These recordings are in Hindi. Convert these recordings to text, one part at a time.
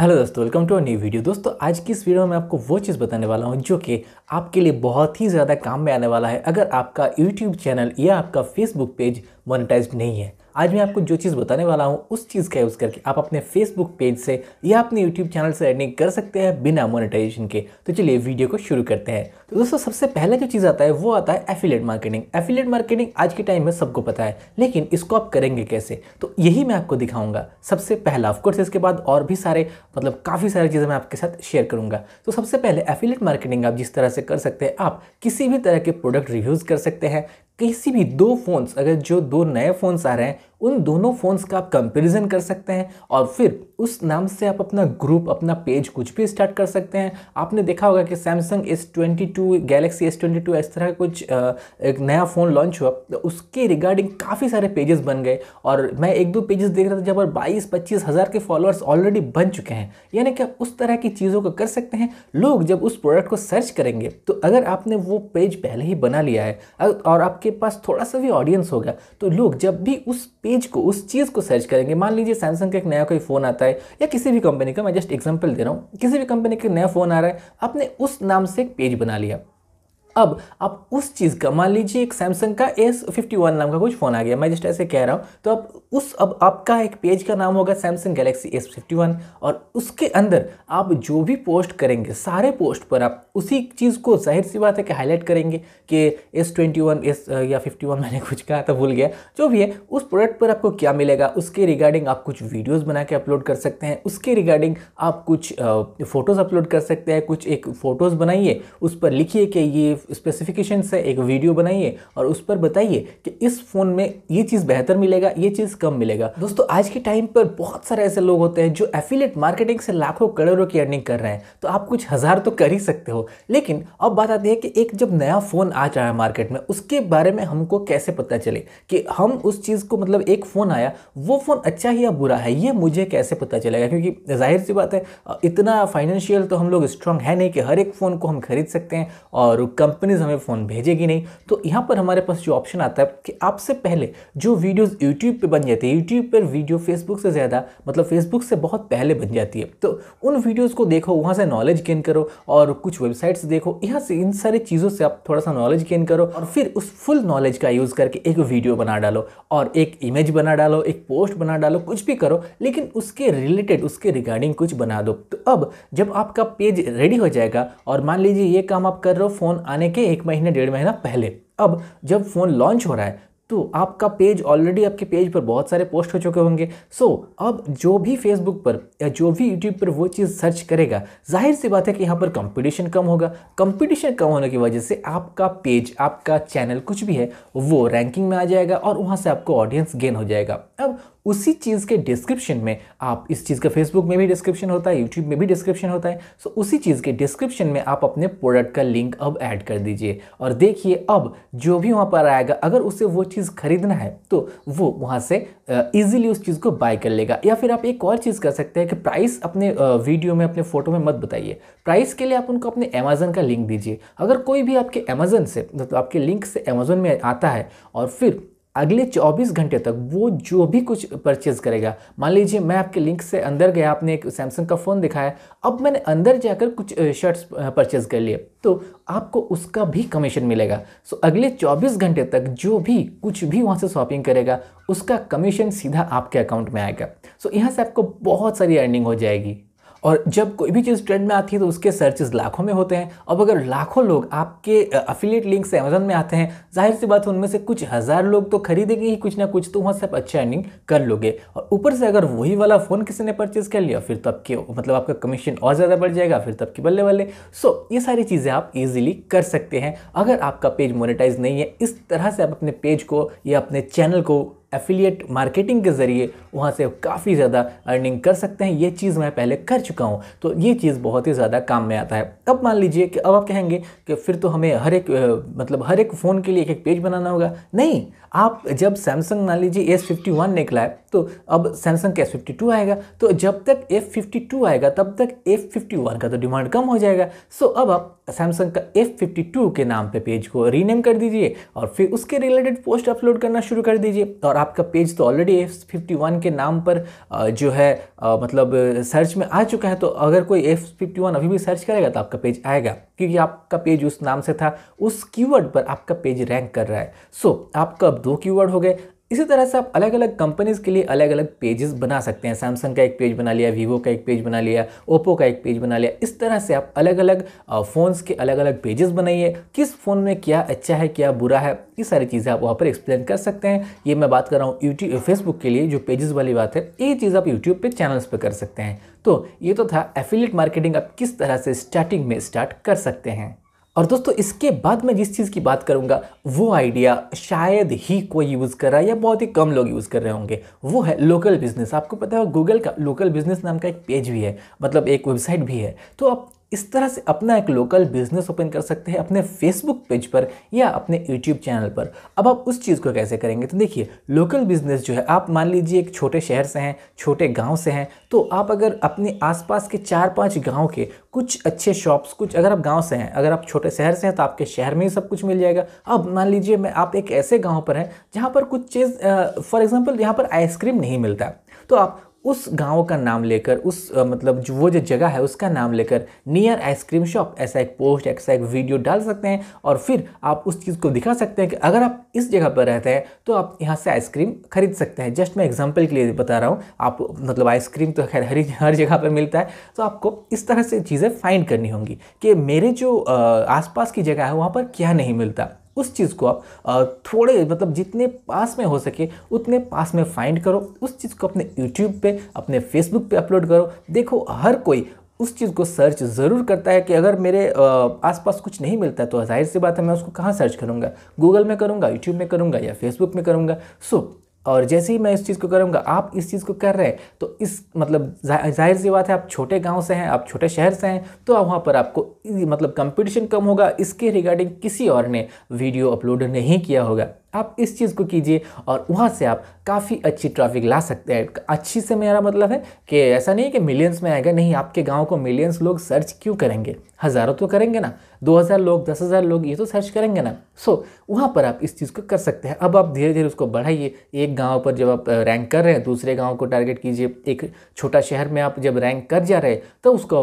हेलो दोस्तों welcome to a new video दोस्तों आज की इस वीडियो में आपको वो चीज़ बताने वाला हूँ जो कि आपके लिए बहुत ही ज़्यादा काम में आने वाला है अगर आपका यूट्यूब चैनल या आपका फेसबुक पेज मोनेटाइज नहीं है आज मैं आपको जो चीज़ बताने वाला हूँ उस चीज़ का यूज़ करके आप अपने फेसबुक पेज से या अपने यूट्यूब चैनल से अर्निंग कर सकते हैं बिना मोनिटाइजेशन के तो चलिए वीडियो को शुरू करते हैं तो दोस्तों सबसे पहला जो चीज़ आता है वो आता है एफिलेट मार्केटिंग एफिलेट मार्केटिंग आज के टाइम में सबको पता है लेकिन इसको आप करेंगे कैसे तो यही मैं आपको दिखाऊंगा सबसे पहला ऑफकोर्स इसके बाद और भी सारे मतलब काफ़ी सारी चीज़ें मैं आपके साथ शेयर करूंगा तो सबसे पहले एफिलेट मार्केटिंग आप जिस तरह से कर सकते हैं आप किसी भी तरह के प्रोडक्ट रिव्यूज़ कर सकते हैं किसी भी दो फ़ोन्स अगर जो दो नए फ़ोन्स आ रहे हैं उन दोनों फ़ोन्स का आप कंपैरिजन कर सकते हैं और फिर उस नाम से आप अपना ग्रुप अपना पेज कुछ भी स्टार्ट कर सकते हैं आपने देखा होगा कि Samsung S twenty two Galaxy S twenty two इस तरह कुछ एक नया फ़ोन लॉन्च हुआ तो उसके रिगार्डिंग काफ़ी सारे पेजेस बन गए और मैं एक दो पेजेस देख रहा था जब पर बाईस पच्चीस हज़ार के फॉलोअर्स ऑलरेडी बन चुके हैं यानी कि आप उस तरह की चीज़ों को कर सकते हैं लोग जब उस प्रोडक्ट को सर्च करेंगे तो अगर आपने वो पेज पहले ही बना लिया है और आपके पास थोड़ा सा भी ऑडियंस होगा तो लोग जब भी उस पेज को उस चीज़ को सर्च करेंगे मान लीजिए सैमसंग का एक नया कोई फ़ोन आता है या किसी भी कंपनी का मैं जस्ट एग्जांपल दे रहा हूँ किसी भी कंपनी का नया फ़ोन आ रहा है आपने उस नाम से एक पेज बना लिया अब आप उस चीज़ का मान लीजिए एक सैमसंग का एस फिफ्टी वन नाम का कुछ फ़ोन आ गया मैं जस्ट ऐसे कह रहा हूँ तो अब उस अब आपका एक पेज का नाम होगा Samsung Galaxy S fifty one और उसके अंदर आप जो भी पोस्ट करेंगे सारे पोस्ट पर आप उसी चीज़ को जाहिर सी बात है कि हाईलाइट करेंगे कि एस ट्वेंटी वन एस या फिफ्टी वन मैंने कुछ कहा था भूल गया जो भी है उस प्रोडक्ट पर आपको क्या मिलेगा उसके रिगार्डिंग आप कुछ वीडियोज़ बना के अपलोड कर सकते हैं उसके रिगार्डिंग आप कुछ फ़ोटोज़ अपलोड कर सकते हैं कुछ एक फ़ोटोज़ बनाइए उस पर लिखिए कि ये स्पेसिफिकेशन से एक वीडियो बनाइए और उस पर बताइए कि इस फ़ोन में ये चीज़ बेहतर मिलेगा ये चीज़ कम मिलेगा दोस्तों आज के टाइम पर बहुत सारे ऐसे लोग होते हैं जो एफिलेट मार्केटिंग से लाखों करोड़ों की अर्निंग कर रहे हैं तो आप कुछ हज़ार तो कर ही सकते हो लेकिन अब बात आती है कि एक जब नया फ़ोन आ जाए मार्केट में उसके बारे में हमको कैसे पता चले कि हम उस चीज़ को मतलब एक फ़ोन आया वो फ़ोन अच्छा ही या बुरा है ये मुझे कैसे पता चलेगा क्योंकि जाहिर सी बात है इतना फाइनेंशियल तो हम लोग स्ट्रांग है नहीं कि हर एक फ़ोन को हम खरीद सकते हैं और कम कंपनीज हमें फ़ोन भेजेगी नहीं तो यहाँ पर हमारे पास जो ऑप्शन आता है कि आपसे पहले जो वीडियोस यूट्यूब पे बन जाती है यूट्यूब पर वीडियो फेसबुक से ज़्यादा मतलब फेसबुक से बहुत पहले बन जाती है तो उन वीडियोज़ को देखो वहाँ से नॉलेज गेन करो और कुछ वेबसाइट्स देखो यहाँ से इन सारी चीज़ों से आप थोड़ा सा नॉलेज गेन करो और फिर उस फुल नॉलेज का यूज़ करके एक वीडियो बना डालो और एक इमेज बना डालो एक पोस्ट बना डालो कुछ भी करो लेकिन उसके रिलेटेड उसके रिगार्डिंग कुछ बना दो तो अब जब आपका पेज रेडी हो जाएगा और मान लीजिए ये काम आप कर रहे हो फ़ोन आने आने के एक महीने डेढ़ महीना पहले अब जब फ़ोन लॉन्च हो रहा है तो आपका पेज ऑलरेडी आपके पेज पर बहुत सारे पोस्ट हो चुके होंगे सो so, अब जो भी फेसबुक पर या जो भी यूट्यूब पर वो चीज़ सर्च करेगा जाहिर सी बात है कि यहाँ पर कंपटीशन कम होगा कंपटीशन कम होने की वजह से आपका पेज आपका चैनल कुछ भी है वो रैंकिंग में आ जाएगा और वहाँ से आपको ऑडियंस गेन हो जाएगा अब उसी चीज़ के डिस्क्रिप्शन में आप इस चीज़ का फेसबुक में भी डिस्क्रिप्शन होता है यूट्यूब में भी डिस्क्रिप्शन होता है सो उसी चीज़ के डिस्क्रिप्शन में आप अपने प्रोडक्ट का लिंक अब ऐड कर दीजिए और देखिए अब जो भी वहाँ पर आएगा अगर उसे वो चीज़ खरीदना है तो वो वहाँ से ईजिली उस चीज़ को बाय कर लेगा या फिर आप एक और चीज़ कर सकते हैं कि प्राइस अपने वीडियो में अपने फ़ोटो में मत बताइए प्राइस के लिए आप उनको अपने अमेज़न का लिंक दीजिए अगर कोई भी आपके अमेज़न से मतलब तो आपके लिंक से अमेज़न में आता है और फिर अगले 24 घंटे तक वो जो भी कुछ परचेज़ करेगा मान लीजिए मैं आपके लिंक से अंदर गया आपने एक सैमसंग का फ़ोन दिखाया अब मैंने अंदर जाकर कुछ शर्ट्स परचेज़ कर लिए तो आपको उसका भी कमीशन मिलेगा सो अगले 24 घंटे तक जो भी कुछ भी वहाँ से शॉपिंग करेगा उसका कमीशन सीधा आपके अकाउंट में आएगा सो यहाँ से आपको बहुत सारी अर्निंग हो जाएगी और जब कोई भी चीज़ ट्रेंड में आती है तो उसके सर्चेज लाखों में होते हैं अब अगर लाखों लोग आपके अफिलिएट लिंक से अमेजन में आते हैं जाहिर सी बात उनमें से कुछ हज़ार लोग तो खरीदेंगे ही कुछ ना कुछ तो वहाँ से आप अच्छा अर्निंग कर लोगे और ऊपर से अगर वही वाला फ़ोन किसी ने परचेज़ कर लिया फिर तो आपके मतलब आपका कमीशन और ज़्यादा बढ़ जाएगा फिर तो आपके बल्ले बल्ले सो ये सारी चीज़ें आप ईजिली कर सकते हैं अगर आपका पेज मोनिटाइज नहीं है इस तरह से आप अपने पेज को या अपने चैनल को एफिलिएट मार्केटिंग के ज़रिए वहाँ से काफ़ी ज़्यादा अर्निंग कर सकते हैं ये चीज़ मैं पहले कर चुका हूँ तो ये चीज़ बहुत ही ज़्यादा काम में आता है अब मान लीजिए कि अब आप कहेंगे कि फिर तो हमें हर एक मतलब हर एक फ़ोन के लिए एक एक पेज बनाना होगा नहीं आप जब सैमसंग मान लीजिए एस फिफ्टी वन निकला है तो अब सैमसंग के एस फिफ्टी टू आएगा तो जब तक एफ फिफ्टी टू आएगा तब तक एफ फिफ्टी वन का तो डिमांड कम हो जाएगा सो अब आप सैमसंग का एफ फिफ्टी टू के नाम पे पेज को रीनेम कर दीजिए और फिर उसके रिलेटेड पोस्ट अपलोड करना शुरू कर दीजिए और आपका पेज तो ऑलरेडी एफ फिफ्टी वन के नाम पर जो है मतलब सर्च में आ चुका है तो अगर कोई एफ फिफ्टी वन अभी भी सर्च करेगा तो आपका पेज आएगा क्योंकि आपका पेज उस नाम से था उस कीवर्ड पर आपका पेज रैंक कर रहा है सो so, आपका अब दो कीवर्ड हो गए इसी तरह से आप अलग अलग कंपनीज़ के लिए अलग अलग पेजेस बना सकते हैं सैमसंग का एक पेज बना लिया वीवो का एक पेज बना लिया ओप्पो का एक पेज बना लिया इस तरह से आप अलग अलग फ़ोन्स के अलग अलग पेजेस बनाइए किस फ़ोन में क्या अच्छा है क्या बुरा है ये सारी चीज़ें आप वहाँ पर एक्सप्लेन कर सकते हैं ये मैं बात कर रहा हूँ यूट्यूब फेसबुक के लिए जो पेजेस वाली बात है ये चीज़ आप यूट्यूब पर चैनल्स पर कर सकते हैं तो ये तो था एफिलेट मार्केटिंग आप किस तरह से स्टार्टिंग में स्टार्ट कर सकते हैं और दोस्तों इसके बाद मैं जिस चीज़ की बात करूंगा वो आइडिया शायद ही कोई यूज़ कर रहा है या बहुत ही कम लोग यूज़ कर रहे होंगे वो है लोकल बिजनेस आपको पता है गूगल का लोकल बिजनेस नाम का एक पेज भी है मतलब एक वेबसाइट भी है तो आप इस तरह से अपना एक लोकल बिजनेस ओपन कर सकते हैं अपने फेसबुक पेज पर या अपने यूट्यूब चैनल पर अब आप उस चीज़ को कैसे करेंगे तो देखिए लोकल बिजनेस जो है आप मान लीजिए एक छोटे शहर से हैं छोटे गांव से हैं तो आप अगर अपने आसपास के चार पांच गांव के कुछ अच्छे शॉप्स कुछ अगर आप गाँव से हैं अगर आप छोटे शहर से हैं तो आपके शहर में ही सब कुछ मिल जाएगा अब मान लीजिए मैं आप एक ऐसे गाँव पर हैं जहाँ पर कुछ चीज़ फॉर एग्ज़ाम्पल यहाँ पर आइसक्रीम नहीं मिलता तो आप उस गांव का नाम लेकर उस आ, मतलब जो वो जो जगह है उसका नाम लेकर नियर आइसक्रीम शॉप ऐसा एक पोस्ट ऐसा एक वीडियो डाल सकते हैं और फिर आप उस चीज़ को दिखा सकते हैं कि अगर आप इस जगह पर रहते हैं तो आप यहाँ से आइसक्रीम खरीद सकते हैं जस्ट मैं एग्जाम्पल के लिए बता रहा हूँ आप मतलब आइसक्रीम तो खैर हर हर जगह पर मिलता है तो आपको इस तरह से चीज़ें फाइंड करनी होंगी कि मेरे जो आसपास की जगह है वहाँ पर क्या नहीं मिलता उस चीज़ को आप थोड़े मतलब जितने पास में हो सके उतने पास में फाइंड करो उस चीज़ को अपने यूट्यूब पे अपने फेसबुक पे अपलोड करो देखो हर कोई उस चीज़ को सर्च ज़रूर करता है कि अगर मेरे आसपास कुछ नहीं मिलता है तो जाहिर सी बात है मैं उसको कहाँ सर्च करूँगा गूगल में करूँगा यूट्यूब में करूँगा या फेसबुक में करूँगा सो और जैसे ही मैं इस चीज़ को करूँगा आप इस चीज़ को कर रहे हैं तो इस मतलब जाहिर सी बात है आप छोटे गांव से हैं आप छोटे शहर से हैं तो वहाँ पर आपको मतलब कंपटीशन कम होगा इसके रिगार्डिंग किसी और ने वीडियो अपलोड नहीं किया होगा आप इस चीज़ को कीजिए और वहाँ से आप काफ़ी अच्छी ट्रैफिक ला सकते हैं अच्छी से मेरा मतलब है कि ऐसा नहीं है कि मिलियंस में आएगा नहीं आपके गांव को मिलियंस लोग सर्च क्यों करेंगे हज़ारों तो करेंगे ना 2000 लोग 10000 लोग ये तो सर्च करेंगे ना सो so, वहाँ पर आप इस चीज़ को कर सकते हैं अब आप धीरे धीरे उसको बढ़ाइए एक गाँव पर जब आप रैंक कर रहे हैं दूसरे गाँव को टारगेट कीजिए एक छोटा शहर में आप जब रैंक कर जा रहे हैं तो उसको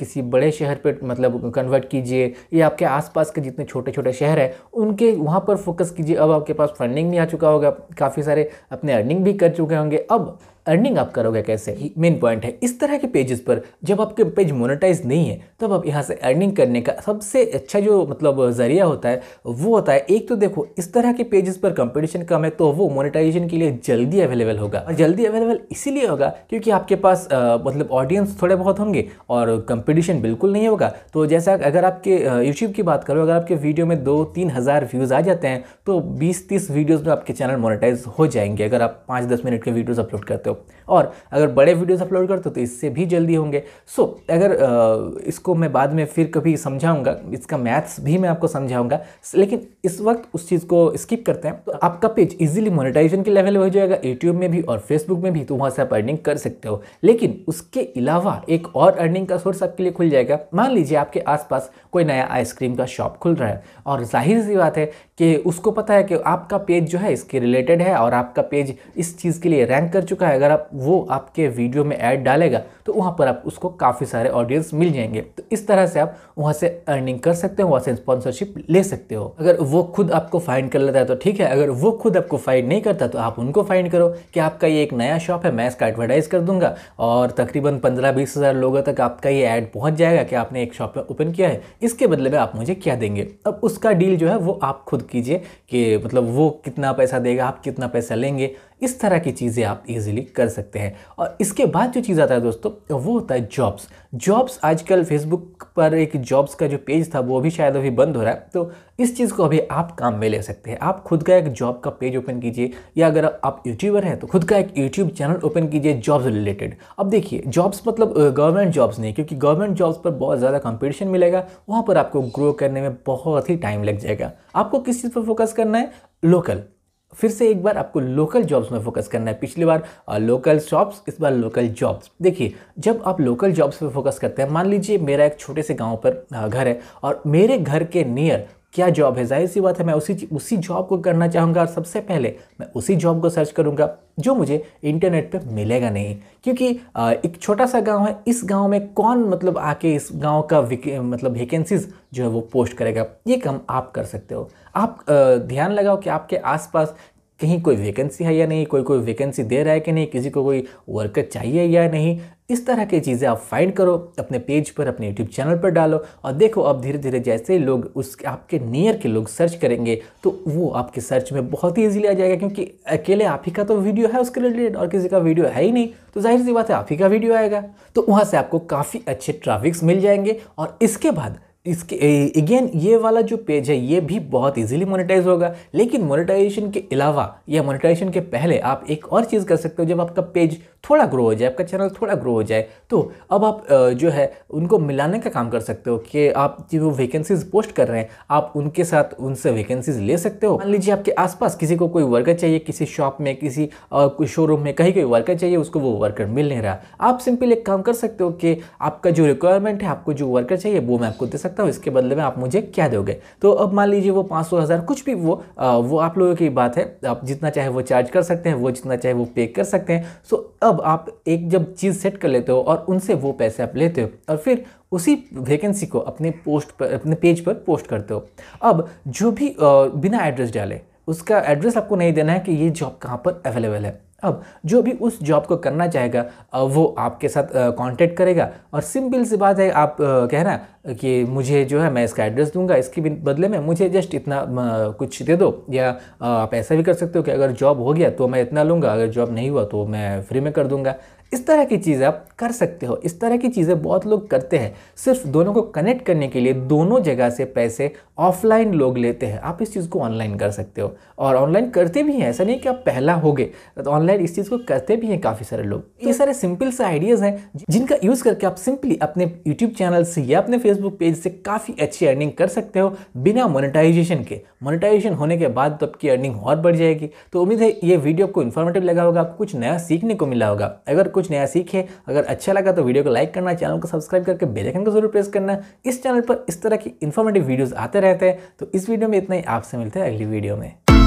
किसी बड़े शहर पर मतलब कन्वर्ट कीजिए या आपके आसपास के जितने छोटे छोटे शहर हैं उनके वहाँ पर फोकस कीजिए अब आपके पास फंडिंग भी आ चुका होगा काफ़ी सारे अपने अर्निंग भी कर चुके होंगे अब अर्निंग आप करोगे कैसे मेन पॉइंट है इस तरह के पेजेस पर जब आपके पेज मोनेटाइज नहीं है तब आप यहाँ से अर्निंग करने का सबसे अच्छा जो मतलब ज़रिया होता है वो होता है एक तो देखो इस तरह के पेजेस पर कंपटीशन कम है तो वो मोनेटाइजेशन के लिए जल्दी अवेलेबल होगा और जल्दी अवेलेबल इसीलिए होगा क्योंकि आपके पास आ, मतलब ऑडियंस थोड़े बहुत होंगे और कंपटीशन बिल्कुल नहीं होगा तो जैसा अगर आपके यूट्यूब की बात करो अगर आपके वीडियो में दो तीन हज़ार व्यूज़ आ जाते हैं तो बीस तीस वीडियोज़ में आपके चैनल मोनिटाइज हो जाएंगे अगर आप पाँच दस मिनट के वीडियोज़ अपलोड करते हो हो और अगर बड़े वीडियोस अपलोड करते हो तो इससे भी जल्दी होंगे सो so, अगर आ, इसको मैं बाद में फिर कभी समझाऊंगा इसका मैथ्स भी मैं आपको समझाऊंगा लेकिन इस वक्त उस चीज़ को स्किप करते हैं तो आपका पेज इजीली मोनेटाइजेशन के लेवल हो जाएगा यूट्यूब में भी और फेसबुक में भी तो वहाँ से आप अर्निंग कर सकते हो लेकिन उसके अलावा एक और अर्निंग का सोर्स आपके लिए खुल जाएगा मान लीजिए आपके आसपास कोई नया आइसक्रीम का शॉप खुल रहा है और जाहिर सी बात है कि उसको पता है कि आपका पेज जो है इसके रिलेटेड है और आपका पेज इस चीज़ के लिए रैंक कर चुका है अगर आप वो आपके वीडियो में ऐड डालेगा तो वहाँ पर आप उसको काफ़ी सारे ऑडियंस मिल जाएंगे तो इस तरह से आप वहाँ से अर्निंग कर सकते हो वहाँ से स्पॉन्सरशिप ले सकते हो अगर वो खुद आपको फाइंड कर लेता है तो ठीक है अगर वो खुद आपको फाइंड नहीं करता तो आप उनको फाइंड करो कि आपका ये एक नया शॉप है मैं इसका एडवर्टाइज़ कर दूंगा और तकरीबन पंद्रह बीस हज़ार लोगों तक आपका ये ऐड पहुँच जाएगा कि आपने एक शॉप ओपन किया है इसके बदले में आप मुझे क्या देंगे अब उसका डील जो है वो आप खुद कीजिए कि मतलब वो कितना पैसा देगा आप कितना पैसा लेंगे इस तरह की चीज़ें आप इजीली कर सकते हैं और इसके बाद जो चीज़ आता है दोस्तों वो होता है जॉब्स जॉब्स आजकल फेसबुक पर एक जॉब्स का जो पेज था वो भी शायद अभी बंद हो रहा है तो इस चीज़ को अभी आप काम में ले सकते हैं आप खुद का एक जॉब का पेज ओपन कीजिए या अगर आप यूट्यूबर हैं तो खुद का एक यूट्यूब चैनल ओपन कीजिए जॉब्स रिलेटेड अब देखिए जॉब्स मतलब गवर्नमेंट जॉब्स नहीं क्योंकि गवर्नमेंट जॉब्स पर बहुत ज़्यादा कॉम्पिटिशन मिलेगा वहाँ पर आपको ग्रो करने में बहुत ही टाइम लग जाएगा आपको किस चीज़ पर फोकस करना है लोकल फिर से एक बार आपको लोकल जॉब्स में फोकस करना है पिछली बार लोकल शॉप्स इस बार लोकल जॉब्स देखिए जब आप लोकल जॉब्स पे फोकस करते हैं मान लीजिए मेरा एक छोटे से गांव पर घर है और मेरे घर के नियर क्या जॉब है जाहिर सी बात है मैं उसी उसी जॉब को करना चाहूँगा और सबसे पहले मैं उसी जॉब को सर्च करूँगा जो मुझे इंटरनेट पे मिलेगा नहीं क्योंकि एक छोटा सा गांव है इस गांव में कौन मतलब आके इस गांव का मतलब वेकेंसीज़ जो है वो पोस्ट करेगा ये काम आप कर सकते हो आप ध्यान लगाओ कि आपके आसपास कहीं कोई वैकेंसी है या नहीं कोई कोई वैकेंसी दे रहा है कि नहीं किसी को कोई वर्कर चाहिए या नहीं इस तरह की चीज़ें आप फाइंड करो अपने पेज पर अपने यूट्यूब चैनल पर डालो और देखो आप धीरे धीरे जैसे लोग उस आपके नियर के लोग सर्च करेंगे तो वो आपके सर्च में बहुत ही ईजिली आ जाएगा क्योंकि अकेले आप ही का तो वीडियो है उसके रिलेटेड और किसी का वीडियो है ही नहीं तो जाहिर सी बात है आप ही का वीडियो आएगा तो वहाँ से आपको काफ़ी अच्छे ट्राफिक्स मिल जाएंगे और इसके बाद इसके अगेन ये वाला जो पेज है ये भी बहुत इजीली मोनेटाइज होगा लेकिन मोनेटाइजेशन के अलावा या मोनेटाइजेशन के पहले आप एक और चीज़ कर सकते हो जब आपका पेज थोड़ा ग्रो हो जाए आपका चैनल थोड़ा ग्रो हो जाए तो अब आप जो है उनको मिलाने का काम कर सकते हो कि आप जो वैकेंसीज पोस्ट कर रहे हैं आप उनके साथ उनसे वैकेंसीज ले सकते हो मान लीजिए आपके आसपास किसी को कोई वर्कर चाहिए किसी शॉप में किसी शोरूम में कहीं कोई वर्कर चाहिए उसको वो वर्कर मिल नहीं रहा आप सिंपल एक काम कर सकते हो कि आपका जो रिक्वायरमेंट है आपको जो वर्कर चाहिए वो मैं आपको दे सकता सकता हूँ इसके बदले में आप मुझे क्या दोगे तो अब मान लीजिए वो पाँच सौ हज़ार कुछ भी वो आ, वो आप लोगों की बात है आप जितना चाहे वो चार्ज कर सकते हैं वो जितना चाहे वो पे कर सकते हैं सो अब आप एक जब चीज़ सेट कर लेते हो और उनसे वो पैसे आप लेते हो और फिर उसी वैकेंसी को अपने पोस्ट पर अपने पेज पर पोस्ट करते हो अब जो भी आ, बिना एड्रेस डाले उसका एड्रेस आपको नहीं देना है कि ये जॉब कहाँ पर अवेलेबल है अब जो भी उस जॉब को करना चाहेगा वो आपके साथ कांटेक्ट करेगा और सिंपल सी बात है आप कहना कि मुझे जो है मैं इसका एड्रेस दूंगा इसके बदले में मुझे जस्ट इतना कुछ दे दो या आप ऐसा भी कर सकते हो कि अगर जॉब हो गया तो मैं इतना लूँगा अगर जॉब नहीं हुआ तो मैं फ्री में कर दूँगा इस तरह की चीज़ें आप कर सकते हो इस तरह की चीज़ें बहुत लोग करते हैं सिर्फ दोनों को कनेक्ट करने के लिए दोनों जगह से पैसे ऑफलाइन लोग लेते हैं आप इस चीज़ को ऑनलाइन कर सकते हो और ऑनलाइन करते भी हैं ऐसा नहीं कि आप पहला हो गए तो ऑनलाइन इस चीज़ को करते भी हैं काफ़ी सारे लोग तो ये तो सारे सिंपल से आइडियाज़ हैं जिनका यूज़ करके आप सिंपली अपने यूट्यूब चैनल से या अपने फेसबुक पेज से काफ़ी अच्छी अर्निंग कर सकते हो बिना मोनिटाइजेशन के मोनिटाइजेशन होने के बाद तो आपकी अर्निंग और बढ़ जाएगी तो उम्मीद है ये वीडियो आपको इन्फॉर्मेटिव लगा होगा आपको कुछ नया सीखने को मिला होगा अगर कुछ कुछ नया सीखे अगर अच्छा लगा तो वीडियो को लाइक करना चैनल को सब्सक्राइब करके बेलाइकन को जरूर प्रेस करना इस चैनल पर इस तरह की इन्फॉर्मेटिव वीडियोज़ आते रहते हैं तो इस वीडियो में इतना ही आपसे मिलते हैं अगली वीडियो में